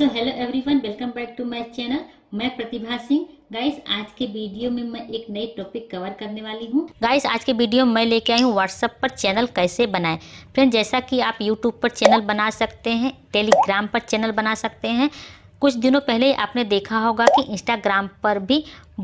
so hello everyone welcome back to my channel मैं Pratibha Singh guys आज के वीडियो में मैं एक नई टॉपिक कवर करने वाली हूँ गाइस आज के वीडियो में मैं लेके आई हूँ व्हाट्सअप पर चैनल कैसे बनाएं फ्रेंड जैसा कि आप यूट्यूब पर चैनल बना सकते हैं टेलीग्राम पर चैनल बना सकते हैं कुछ दिनों पहले आपने देखा होगा कि इंस्टाग्राम पर भी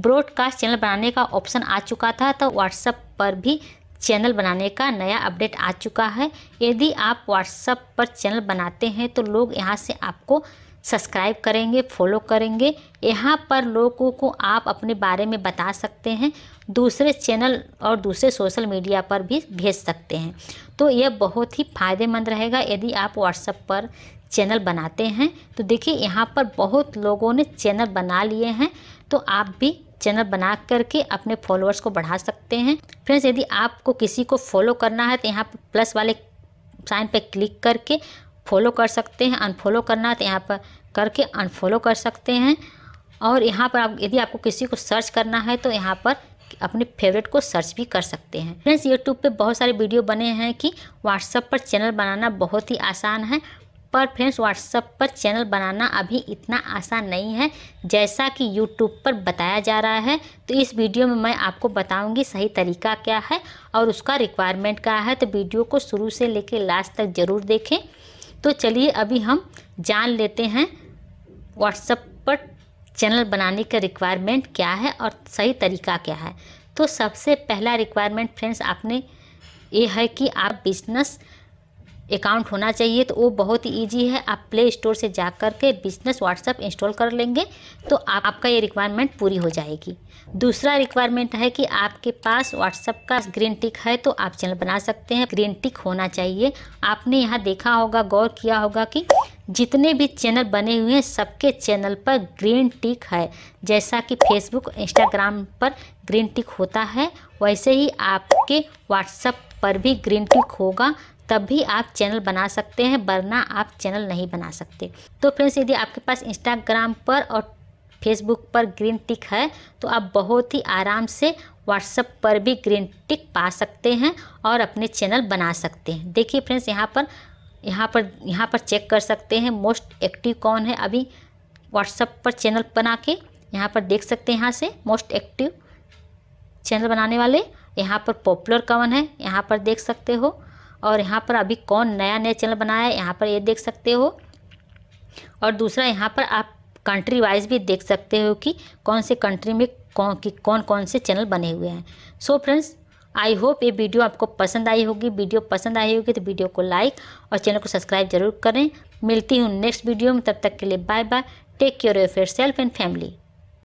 ब्रॉडकास्ट चैनल बनाने का ऑप्शन आ चुका था तो व्हाट्सअप पर भी चैनल बनाने का नया अपडेट आ चुका है यदि आप व्हाट्सअप पर चैनल बनाते हैं तो लोग यहाँ से आपको सब्सक्राइब करेंगे फॉलो करेंगे यहाँ पर लोगों को आप अपने बारे में बता सकते हैं दूसरे चैनल और दूसरे सोशल मीडिया पर भी भेज सकते हैं तो यह बहुत ही फ़ायदेमंद रहेगा यदि आप व्हाट्सएप पर चैनल बनाते हैं तो देखिए यहाँ पर बहुत लोगों ने चैनल बना लिए हैं तो आप भी चैनल बना करके अपने फॉलोअर्स को बढ़ा सकते हैं फ्रेंड्स यदि आपको किसी को फॉलो करना है तो यहाँ पर प्लस वाले साइन पर क्लिक करके फॉलो कर सकते हैं अनफॉलो करना है तो यहाँ पर करके अनफॉलो कर सकते हैं और यहाँ पर आप यदि आपको किसी को सर्च करना है तो यहाँ पर अपने फेवरेट को सर्च भी कर सकते हैं फ्रेंड्स यूट्यूब पे बहुत सारे वीडियो बने हैं कि व्हाट्सअप पर चैनल बनाना बहुत ही आसान है पर फ्रेंड्स व्हाट्सअप पर चैनल बनाना अभी इतना आसान नहीं है जैसा कि यूट्यूब पर बताया जा रहा है तो इस वीडियो में मैं आपको बताऊंगी सही तरीका क्या है और उसका रिक्वायरमेंट क्या है तो वीडियो को शुरू से लेकर लास्ट तक ज़रूर देखें तो चलिए अभी हम जान लेते हैं व्हाट्सएप पर चैनल बनाने का रिक्वायरमेंट क्या है और सही तरीका क्या है तो सबसे पहला रिक्वायरमेंट फ्रेंड्स आपने ये है कि आप बिजनेस अकाउंट होना चाहिए तो वो बहुत ही ईजी है आप प्ले स्टोर से जा कर के बिजनेस व्हाट्सअप इंस्टॉल कर लेंगे तो आप, आपका ये रिक्वायरमेंट पूरी हो जाएगी दूसरा रिक्वायरमेंट है कि आपके पास व्हाट्सअप का ग्रीन टिक है तो आप चैनल बना सकते हैं ग्रीन टिक होना चाहिए आपने यहाँ देखा होगा गौर किया होगा कि जितने भी चैनल बने हुए हैं सबके चैनल पर ग्रीन टिक है जैसा कि फेसबुक इंस्टाग्राम पर ग्रीन टिक होता है वैसे ही आपके व्हाट्सअप पर भी ग्रीन टिक होगा तब भी आप चैनल बना सकते हैं वरना आप चैनल नहीं बना सकते तो फ्रेंड्स यदि आपके पास इंस्टाग्राम पर और फेसबुक पर ग्रीन टिक है तो आप बहुत ही आराम से व्हाट्सअप पर भी ग्रीन टिक पा सकते हैं और अपने चैनल बना सकते हैं देखिए फ्रेंड्स यहाँ पर यहाँ पर यहाँ पर चेक कर सकते हैं मोस्ट एक्टिव कौन है अभी व्हाट्सअप पर चैनल बना के यहाँ पर देख सकते हैं यहाँ से मोस्ट एक्टिव चैनल बनाने वाले यहाँ पर पॉपुलर कौन है यहाँ पर देख सकते हो और यहाँ पर अभी कौन नया नया चैनल बनाया है यहाँ पर ये देख सकते हो और दूसरा यहाँ पर आप कंट्री वाइज भी देख सकते हो कि कौन से कंट्री में कौन कि कौन कौन से चैनल बने हुए हैं सो फ्रेंड्स आई होप ये वीडियो आपको पसंद आई होगी वीडियो पसंद आई होगी तो वीडियो को लाइक और चैनल को सब्सक्राइब जरूर करें मिलती हूँ नेक्स्ट वीडियो में तब तक के लिए bye bye take care of yourself and family